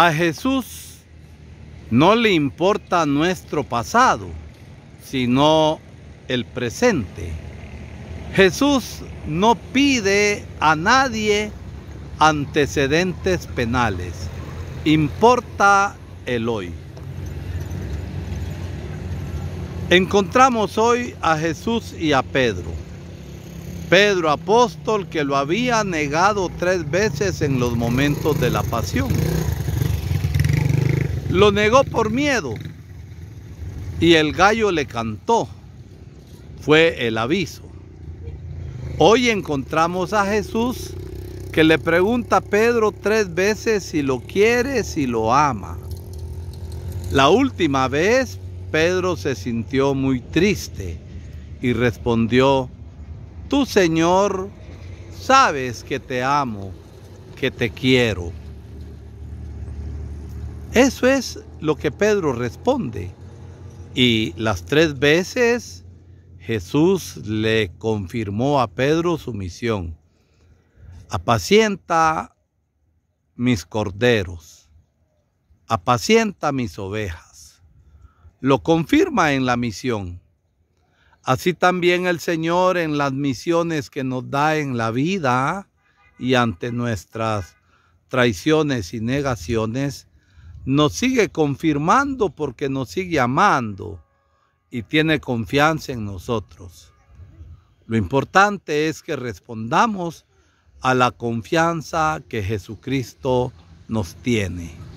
A Jesús no le importa nuestro pasado, sino el presente. Jesús no pide a nadie antecedentes penales. Importa el hoy. Encontramos hoy a Jesús y a Pedro. Pedro apóstol que lo había negado tres veces en los momentos de la pasión. Lo negó por miedo y el gallo le cantó. Fue el aviso. Hoy encontramos a Jesús que le pregunta a Pedro tres veces si lo quiere, si lo ama. La última vez Pedro se sintió muy triste y respondió, Tú Señor, sabes que te amo, que te quiero. Eso es lo que Pedro responde. Y las tres veces Jesús le confirmó a Pedro su misión. Apacienta mis corderos, apacienta mis ovejas. Lo confirma en la misión. Así también el Señor en las misiones que nos da en la vida y ante nuestras traiciones y negaciones, nos sigue confirmando porque nos sigue amando y tiene confianza en nosotros. Lo importante es que respondamos a la confianza que Jesucristo nos tiene.